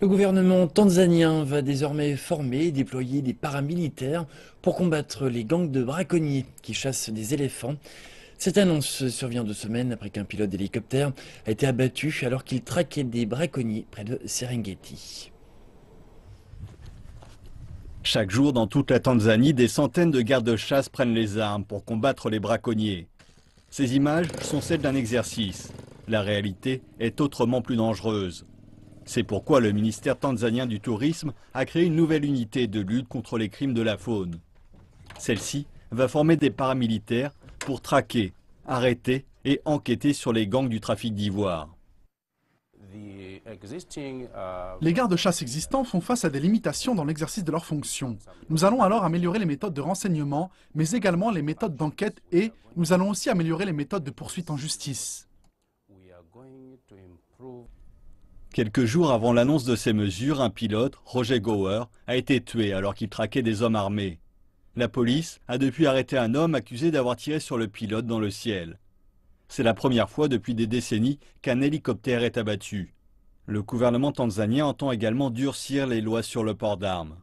Le gouvernement tanzanien va désormais former et déployer des paramilitaires pour combattre les gangs de braconniers qui chassent des éléphants. Cette annonce survient deux semaines après qu'un pilote d'hélicoptère a été abattu alors qu'il traquait des braconniers près de Serengeti. Chaque jour, dans toute la Tanzanie, des centaines de gardes-chasse de prennent les armes pour combattre les braconniers. Ces images sont celles d'un exercice. La réalité est autrement plus dangereuse. C'est pourquoi le ministère tanzanien du Tourisme a créé une nouvelle unité de lutte contre les crimes de la faune. Celle-ci va former des paramilitaires pour traquer, arrêter et enquêter sur les gangs du trafic d'ivoire. Les gardes-chasse existants font face à des limitations dans l'exercice de leurs fonctions. Nous allons alors améliorer les méthodes de renseignement, mais également les méthodes d'enquête et nous allons aussi améliorer les méthodes de poursuite en justice. Quelques jours avant l'annonce de ces mesures, un pilote, Roger Gower, a été tué alors qu'il traquait des hommes armés. La police a depuis arrêté un homme accusé d'avoir tiré sur le pilote dans le ciel. C'est la première fois depuis des décennies qu'un hélicoptère est abattu. Le gouvernement tanzanien entend également durcir les lois sur le port d'armes.